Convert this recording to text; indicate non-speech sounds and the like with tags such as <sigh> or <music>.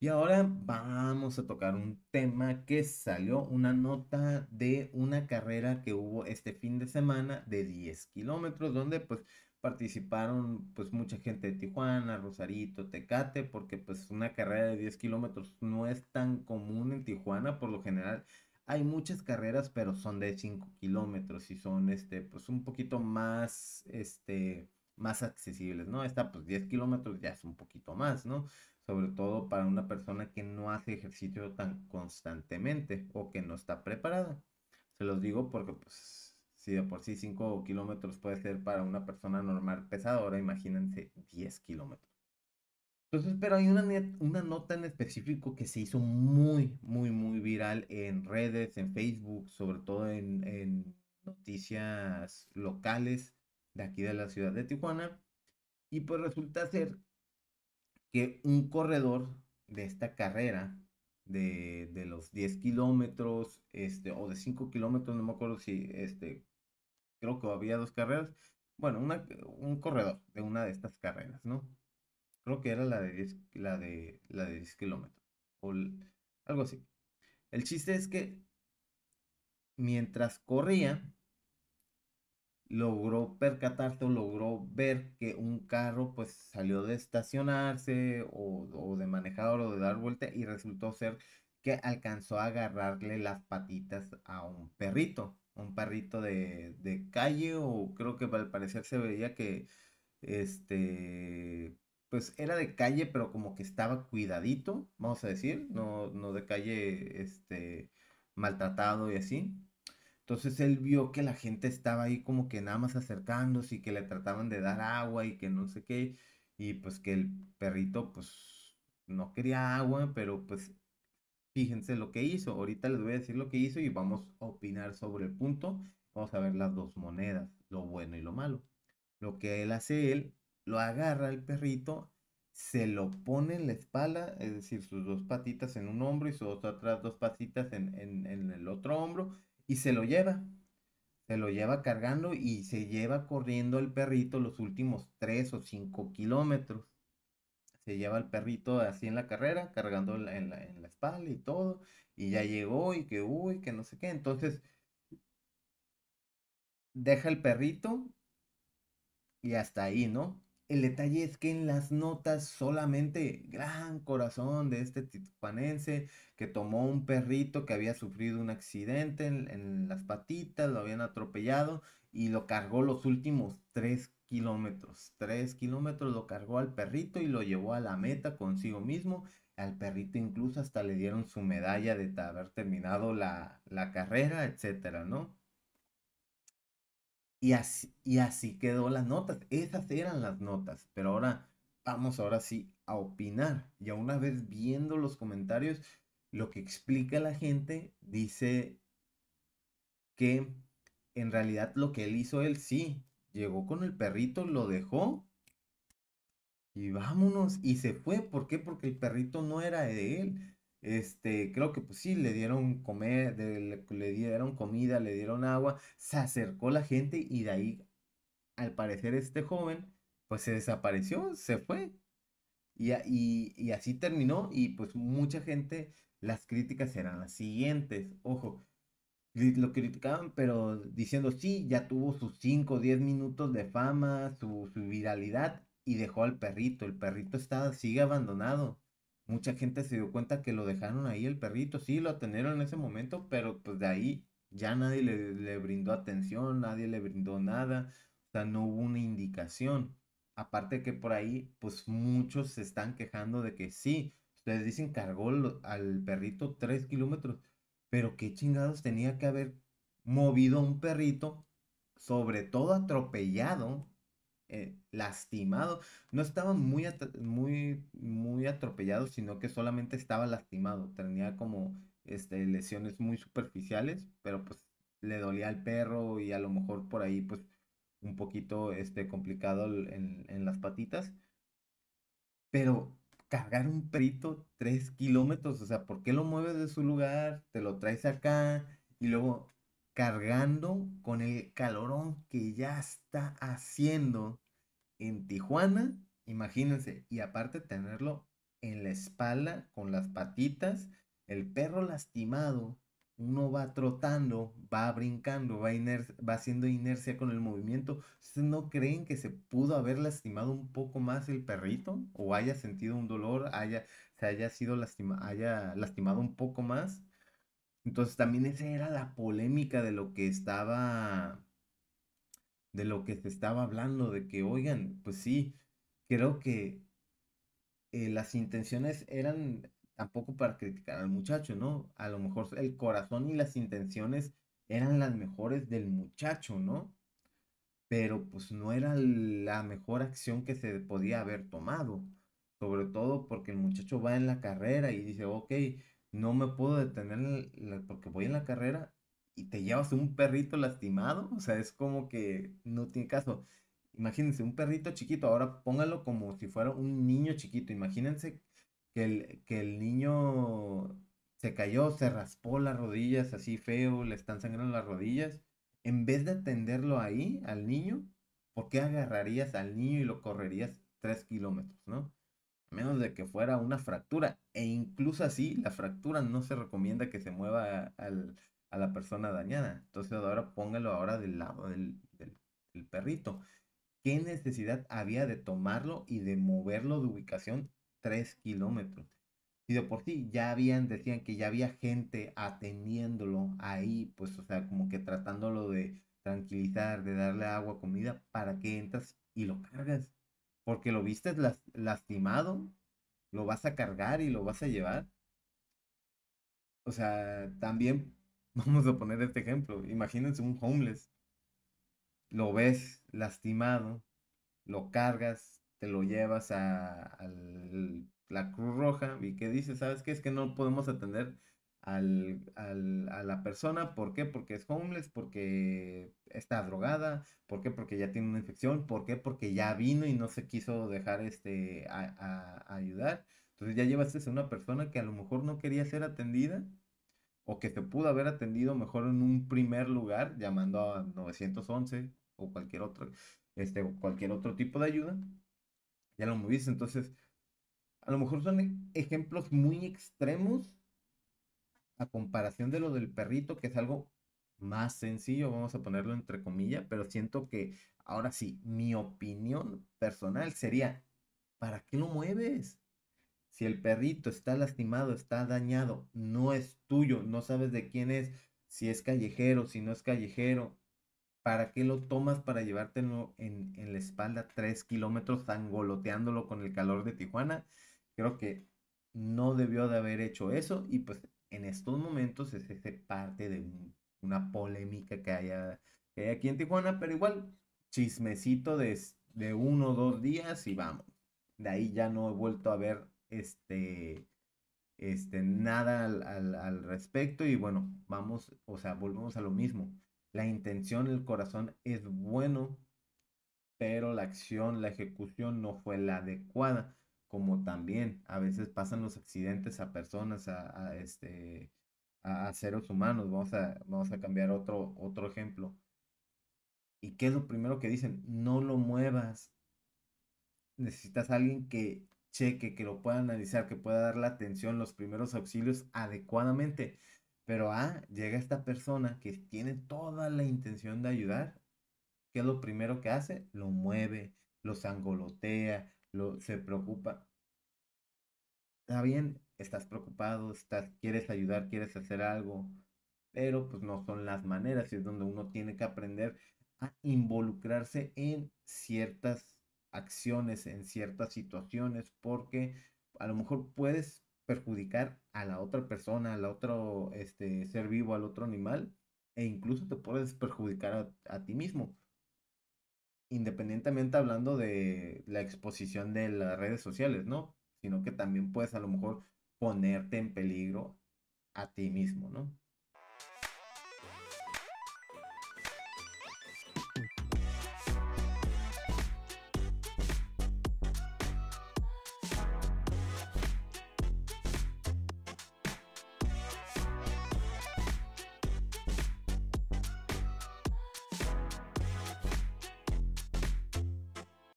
Y ahora vamos a tocar un tema que salió, una nota de una carrera que hubo este fin de semana de 10 kilómetros, donde pues participaron pues mucha gente de Tijuana, Rosarito, Tecate, porque pues una carrera de 10 kilómetros no es tan común en Tijuana, por lo general hay muchas carreras, pero son de 5 kilómetros y son este pues un poquito más este más accesibles, ¿no? Esta pues 10 kilómetros ya es un poquito más, ¿no? sobre todo para una persona que no hace ejercicio tan constantemente o que no está preparada. Se los digo porque pues si de por sí 5 kilómetros puede ser para una persona normal pesadora, imagínense 10 kilómetros. Entonces, pero hay una, una nota en específico que se hizo muy, muy, muy viral en redes, en Facebook, sobre todo en, en noticias locales de aquí de la ciudad de Tijuana. Y pues resulta ser que un corredor de esta carrera de, los 10 kilómetros este, o de 5 kilómetros, no me acuerdo si este, creo que había dos carreras. Bueno, un corredor de una de estas carreras, ¿no? Creo que era la de la de, la de 10 kilómetros o algo así. El chiste es que mientras corría, logró percatarse o logró ver que un carro pues salió de estacionarse o, de manejar o de dar vuelta y resultó ser que alcanzó a agarrarle las patitas a un perrito, un perrito de, calle o creo que al parecer se veía que este pues era de calle, pero como que estaba cuidadito, vamos a decir, no, no de calle este, maltratado y así. Entonces él vio que la gente estaba ahí como que nada más acercándose y que le trataban de dar agua y que no sé qué. Y pues que el perrito pues no quería agua, pero pues fíjense lo que hizo. Ahorita les voy a decir lo que hizo y vamos a opinar sobre el punto. Vamos a ver las dos monedas, lo bueno y lo malo. Lo que él hace, él lo agarra al perrito, se lo pone en la espalda, es decir, sus dos patitas en un hombro y sus otras dos patitas en, en el otro hombro y se lo lleva. Se lo lleva cargando y se lleva corriendo el perrito los últimos 3 o 5 kilómetros. Se lleva el perrito así en la carrera, cargando en la, en la espalda y todo. Y ya llegó y que, uy, que no sé qué. Entonces, deja el perrito y hasta ahí, ¿no? El detalle es que en las notas solamente gran corazón de este titupanense que tomó un perrito que había sufrido un accidente en, las patitas, lo habían atropellado y lo cargó los últimos tres kilómetros. Tres kilómetros lo cargó al perrito y lo llevó a la meta consigo mismo. Al perrito incluso hasta le dieron su medalla de haber terminado la, la carrera, etcétera, ¿no? Y así, quedó las notas. Esas eran las notas. Pero ahora vamos ahora sí a opinar. Y a una vez viendo los comentarios, lo que explica la gente dice que en realidad lo que él hizo él sí. Llegó con el perrito, lo dejó y vámonos. Y se fue. ¿Por qué? Porque el perrito no era de él. Este, creo que pues sí, le dieron comer, le, dieron comida, le dieron agua, se acercó la gente y de ahí, al parecer, este joven, pues se desapareció, se fue. Y, así terminó y pues mucha gente, las críticas eran las siguientes, ojo, lo criticaban, pero diciendo, sí, ya tuvo sus 5 o 10 minutos de fama, su, su viralidad y dejó al perrito, el perrito está, sigue abandonado mucha gente se dio cuenta que lo dejaron ahí el perrito, sí, lo atendieron en ese momento, pero pues de ahí ya nadie le, brindó atención, nadie le brindó nada, o sea, no hubo una indicación. Aparte que por ahí, pues muchos se están quejando de que sí, ustedes dicen cargó al perrito tres kilómetros, pero qué chingados tenía que haber movido un perrito, sobre todo atropellado, eh, lastimado. No estaba muy, muy, muy atropellado, sino que solamente estaba lastimado. Tenía como este, lesiones muy superficiales, pero pues le dolía al perro y a lo mejor por ahí pues un poquito este, complicado en, en las patitas. Pero cargar un perrito tres kilómetros, o sea, ¿por qué lo mueves de su lugar? Te lo traes acá y luego cargando con el calorón que ya está haciendo en Tijuana, imagínense, y aparte tenerlo en la espalda, con las patitas, el perro lastimado, uno va trotando, va brincando, va, va haciendo inercia con el movimiento. ¿Ustedes no creen que se pudo haber lastimado un poco más el perrito? ¿O haya sentido un dolor, haya, se haya, sido lastima haya lastimado un poco más? Entonces también esa era la polémica de lo que estaba, de lo que se estaba hablando, de que, oigan, pues sí, creo que eh, las intenciones eran tampoco para criticar al muchacho, ¿no? A lo mejor el corazón y las intenciones eran las mejores del muchacho, ¿no? Pero pues no era la mejor acción que se podía haber tomado, sobre todo porque el muchacho va en la carrera y dice, ok, no me puedo detener porque voy en la carrera y te llevas un perrito lastimado, o sea, es como que no tiene caso. Imagínense, un perrito chiquito, ahora póngalo como si fuera un niño chiquito, imagínense que el, que el niño se cayó, se raspó las rodillas así feo, le están sangrando las rodillas. En vez de atenderlo ahí, al niño, ¿por qué agarrarías al niño y lo correrías tres kilómetros, no? menos de que fuera una fractura. E incluso así, la fractura no se recomienda que se mueva a la persona dañada. Entonces ahora póngalo ahora del lado del, perrito. ¿Qué necesidad había de tomarlo y de moverlo de ubicación 3 kilómetros? Y de por sí ya habían, decían que ya había gente atendiéndolo ahí, pues, o sea, como que tratándolo de tranquilizar, de darle agua, comida, para que entras y lo cargas. Porque lo viste lastimado, lo vas a cargar y lo vas a llevar. O sea, también <laughs> vamos a poner este ejemplo. Imagínense un homeless. Lo ves lastimado, lo cargas, te lo llevas a, la Cruz Roja y que dice, ¿sabes qué? Es que no podemos atender a la persona. ¿Por qué? Porque es homeless, porque está drogada, ¿por qué? Porque ya tiene una infección, ¿por qué? Porque ya vino y no se quiso dejar este, a, ayudar. Entonces ya llevaste a una persona que a lo mejor no quería ser atendida o que se pudo haber atendido mejor en un primer lugar llamando a 911 o cualquier otro, este, cualquier otro tipo de ayuda. Ya lo moviste, entonces a lo mejor son ejemplos muy extremos a comparación de lo del perrito, que es algo más sencillo, vamos a ponerlo entre comillas, pero siento que ahora sí, mi opinión personal sería, ¿para qué lo mueves? Si el perrito está lastimado, está dañado, no es tuyo, no sabes de quién es, si es callejero, si no es callejero, ¿para qué lo tomas para llevártelo en, la espalda tres kilómetros zangoloteándolo con el calor de Tijuana? Creo que no debió de haber hecho eso y pues en estos momentos es parte de una polémica que, haya, hay aquí en Tijuana, pero igual, chismecito de, de uno o dos días y vamos. De ahí ya no he vuelto a ver este, este, nada al respecto y bueno, vamos, o sea, volvemos a lo mismo. La intención, el corazón es bueno, pero la acción, la ejecución no fue la adecuada como también a veces pasan los accidentes a personas, a, este, a, seres humanos. Vamos a, vamos a cambiar otro, otro ejemplo. ¿Y qué es lo primero que dicen? No lo muevas. Necesitas a alguien que cheque, que lo pueda analizar, que pueda dar la atención, los primeros auxilios adecuadamente. Pero ah, llega esta persona que tiene toda la intención de ayudar. ¿Qué es lo primero que hace? Lo mueve, lo sangolotea, se preocupa. Está bien, estás preocupado, estás, quieres ayudar, quieres hacer algo, pero pues no son las maneras y es donde uno tiene que aprender a involucrarse en ciertas acciones, en ciertas situaciones, porque a lo mejor puedes perjudicar a la otra persona, al otro este, ser vivo, al otro animal, e incluso te puedes perjudicar a ti mismo independientemente hablando de la exposición de las redes sociales, ¿no? Sino que también puedes a lo mejor ponerte en peligro a ti mismo, ¿no?